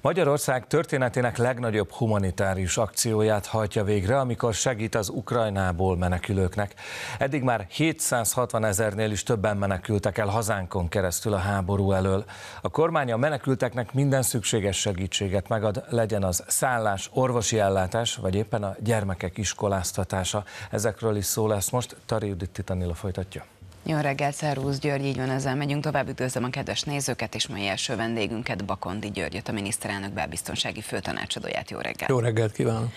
Magyarország történetének legnagyobb humanitárius akcióját hajtja végre, amikor segít az Ukrajnából menekülőknek. Eddig már 760 ezernél is többen menekültek el hazánkon keresztül a háború elől. A kormány a menekülteknek minden szükséges segítséget megad, legyen az szállás, orvosi ellátás, vagy éppen a gyermekek iskoláztatása. Ezekről is szó lesz most, Tari Judit Titanila folytatja. Jó reggelt, szervusz György, így van, ezzel megyünk tovább. Üdvözlöm a kedves nézőket, és mai első vendégünket, Bakondi Györgyöt, a miniszterelnök belbiztonsági főtanácsadóját. Jó reggelt! Jó reggelt kívánok!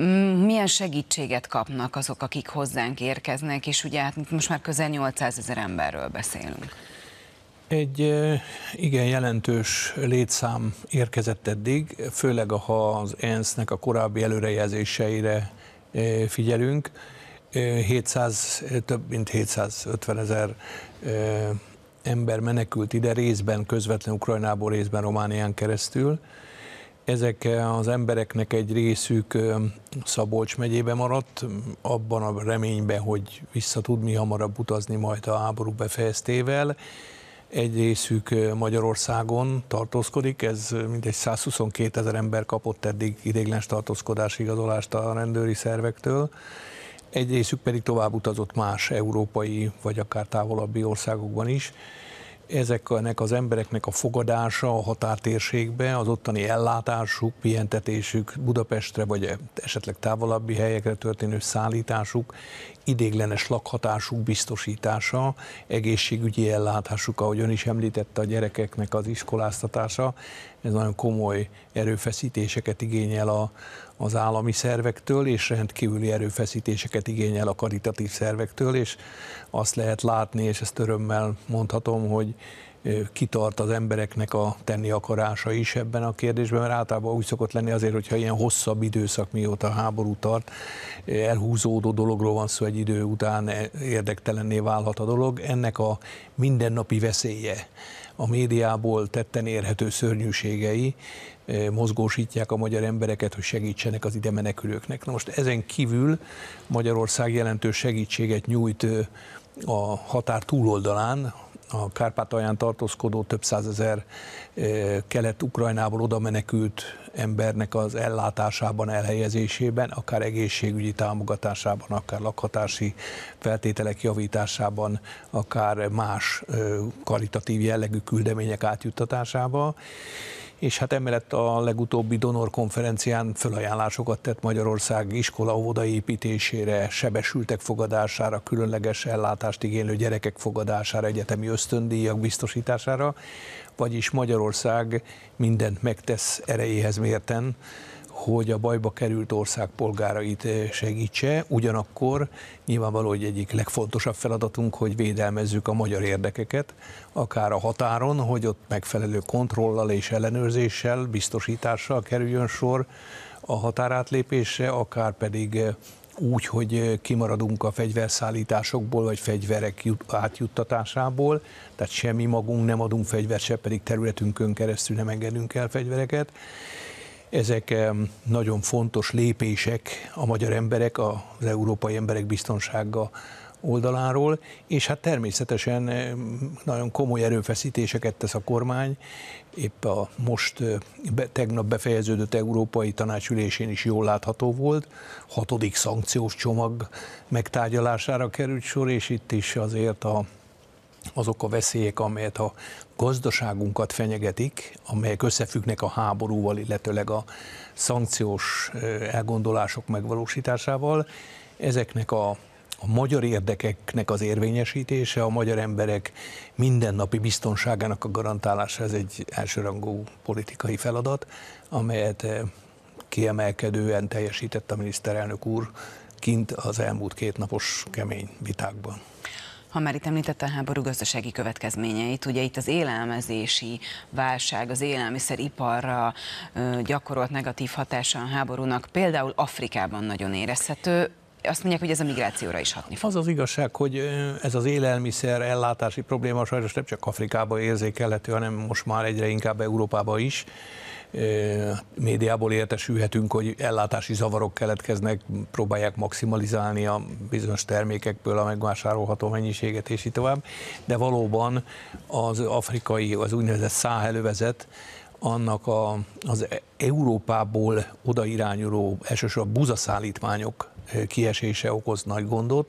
Mm, milyen segítséget kapnak azok, akik hozzánk érkeznek, és ugye hát most már közel 800 ezer emberről beszélünk. Egy igen jelentős létszám érkezett eddig, főleg ha az ENSZ-nek a korábbi előrejelzéseire figyelünk 700, több mint 750 ezer ember menekült ide részben, közvetlen Ukrajnából, részben Románián keresztül. Ezek az embereknek egy részük Szabolcs megyébe maradt, abban a reményben, hogy vissza tud mi hamarabb utazni majd a háború befejeztével. Egy részük Magyarországon tartózkodik, ez mintegy 122 ezer ember kapott eddig idéglenes tartózkodási igazolást a rendőri szervektől egy részük pedig tovább utazott más európai, vagy akár távolabbi országokban is. Ezeknek az embereknek a fogadása a határtérségbe, az ottani ellátásuk, pihentetésük Budapestre, vagy esetleg távolabbi helyekre történő szállításuk, idéglenes lakhatásuk biztosítása, egészségügyi ellátásuk, ahogy ön is említette, a gyerekeknek az iskoláztatása, ez nagyon komoly erőfeszítéseket igényel a, az állami szervektől, és rendkívüli erőfeszítéseket igényel a karitatív szervektől, és azt lehet látni, és ezt örömmel mondhatom, hogy kitart az embereknek a tenni akarása is ebben a kérdésben, mert általában úgy szokott lenni azért, hogyha ilyen hosszabb időszak mióta a háború tart, elhúzódó dologról van szó, egy idő után e, érdektelenné válhat a dolog. Ennek a mindennapi veszélye a médiából tetten érhető szörnyűségei eh, mozgósítják a magyar embereket, hogy segítsenek az ide menekülőknek. Na most ezen kívül Magyarország jelentős segítséget nyújt eh, a határ túloldalán, a Kárpátalján tartózkodó több százezer eh, kelet-ukrajnából oda menekült embernek az ellátásában, elhelyezésében, akár egészségügyi támogatásában, akár lakhatási feltételek javításában, akár más eh, karitatív jellegű küldemények átjuttatásában és hát emellett a legutóbbi donor konferencián fölajánlásokat tett Magyarország iskola óvodai építésére, sebesültek fogadására, különleges ellátást igénylő gyerekek fogadására, egyetemi ösztöndíjak biztosítására, vagyis Magyarország mindent megtesz erejéhez mérten, hogy a bajba került ország polgárait eh, segítse, ugyanakkor nyilvánvaló, hogy egyik legfontosabb feladatunk, hogy védelmezzük a magyar érdekeket, akár a határon, hogy ott megfelelő kontrollal és ellenőrzéssel, biztosítással kerüljön sor a határátlépésre, akár pedig eh, úgy, hogy eh, kimaradunk a fegyverszállításokból, vagy fegyverek átjuttatásából, tehát semmi magunk nem adunk fegyvert, se pedig területünkön keresztül nem engedünk el fegyvereket ezek nagyon fontos lépések a magyar emberek, az európai emberek biztonsága oldaláról, és hát természetesen nagyon komoly erőfeszítéseket tesz a kormány, épp a most be, tegnap befejeződött Európai Tanácsülésén is jól látható volt, hatodik szankciós csomag megtárgyalására került sor, és itt is azért a azok a veszélyek, amelyet a gazdaságunkat fenyegetik, amelyek összefüggnek a háborúval, illetőleg a szankciós elgondolások megvalósításával, ezeknek a a magyar érdekeknek az érvényesítése, a magyar emberek mindennapi biztonságának a garantálása, ez egy elsőrangú politikai feladat, amelyet kiemelkedően teljesített a miniszterelnök úr kint az elmúlt két napos kemény vitákban. Ha már itt említette a háború gazdasági következményeit, ugye itt az élelmezési válság, az élelmiszeriparra gyakorolt negatív hatása a háborúnak például Afrikában nagyon érezhető azt mondják, hogy ez a migrációra is hatni fog. Az az igazság, hogy ez az élelmiszer ellátási probléma sajnos nem csak Afrikában érzékelhető, hanem most már egyre inkább Európában is médiából értesülhetünk, hogy ellátási zavarok keletkeznek, próbálják maximalizálni a bizonyos termékekből a megvásárolható mennyiséget, és így tovább. De valóban az afrikai, az úgynevezett száhelővezet, annak a, az Európából odairányuló elsősorban buzaszállítmányok kiesése okoz nagy gondot.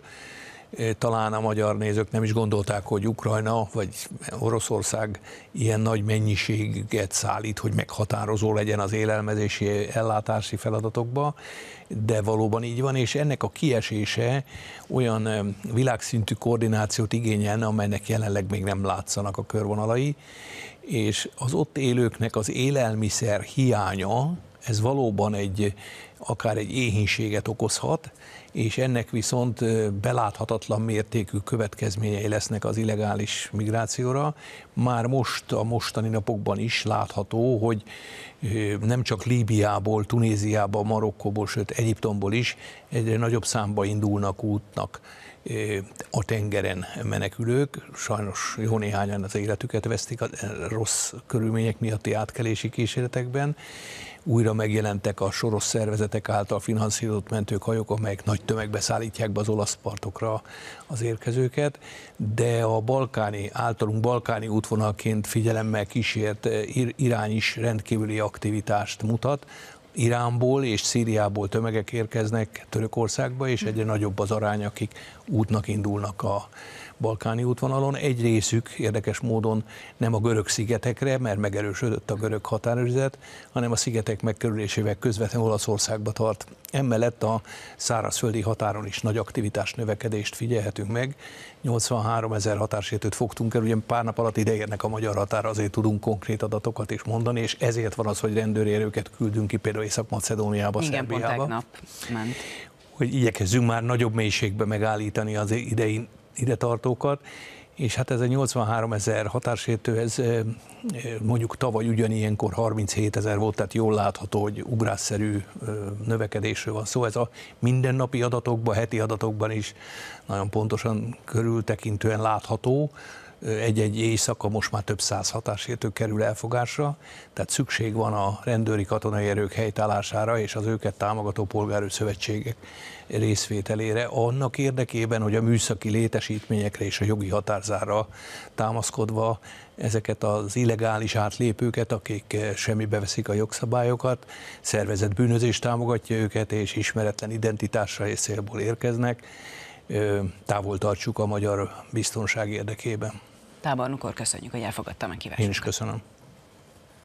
Talán a magyar nézők nem is gondolták, hogy Ukrajna vagy Oroszország ilyen nagy mennyiséget szállít, hogy meghatározó legyen az élelmezési ellátási feladatokba, de valóban így van, és ennek a kiesése olyan világszintű koordinációt igényel, amelynek jelenleg még nem látszanak a körvonalai, és az ott élőknek az élelmiszer hiánya, ez valóban egy, akár egy éhínséget okozhat, és ennek viszont beláthatatlan mértékű következményei lesznek az illegális migrációra. Már most, a mostani napokban is látható, hogy nem csak Líbiából, Tunéziából, Marokkóból, sőt Egyiptomból is egyre nagyobb számba indulnak útnak a tengeren menekülők, sajnos jó néhányan az életüket vesztik a rossz körülmények miatti átkelési kísérletekben, újra megjelentek a soros szervezetek által finanszírozott mentőkhajók, amelyek nagy tömegbe szállítják be az olasz partokra az érkezőket, de a balkáni, általunk balkáni útvonalként figyelemmel kísért eh, irány is rendkívüli aktivitást mutat, Iránból és Szíriából tömegek érkeznek Törökországba, és egyre nagyobb az arány, akik útnak indulnak a balkáni útvonalon. Egy részük érdekes módon nem a görög szigetekre, mert megerősödött a görög határőrizet, hanem a szigetek megkerülésével közvetlenül Olaszországba tart. Emellett a szárazföldi határon is nagy aktivitás növekedést figyelhetünk meg. 83 ezer határsértőt fogtunk el, ugye pár nap alatt ideérnek a magyar határa, azért tudunk konkrét adatokat is mondani, és ezért van az, hogy rendőrérőket küldünk ki például Észak-Macedóniába, Igen, Szerbiába. Igen, pont tegnap ment hogy igyekezzünk már nagyobb mélységbe megállítani az idei ide tartókat, és hát ez a 83 ezer határsértő, ez mondjuk tavaly ugyanilyenkor 37 ezer volt, tehát jól látható, hogy ugrásszerű növekedésről van szó. Szóval ez a mindennapi adatokban, heti adatokban is nagyon pontosan körültekintően látható egy-egy éjszaka most már több száz hatásértő kerül elfogásra, tehát szükség van a rendőri katonai erők helytállására és az őket támogató szövetségek részvételére annak érdekében, hogy a műszaki létesítményekre és a jogi határzára támaszkodva ezeket az illegális átlépőket, akik eh, semmi beveszik a jogszabályokat, szervezett bűnözés támogatja őket, és ismeretlen identitásra és célból érkeznek, távol tartsuk a magyar biztonság érdekében. úr, köszönjük, hogy elfogadta a kívánságot. Én is köszönöm.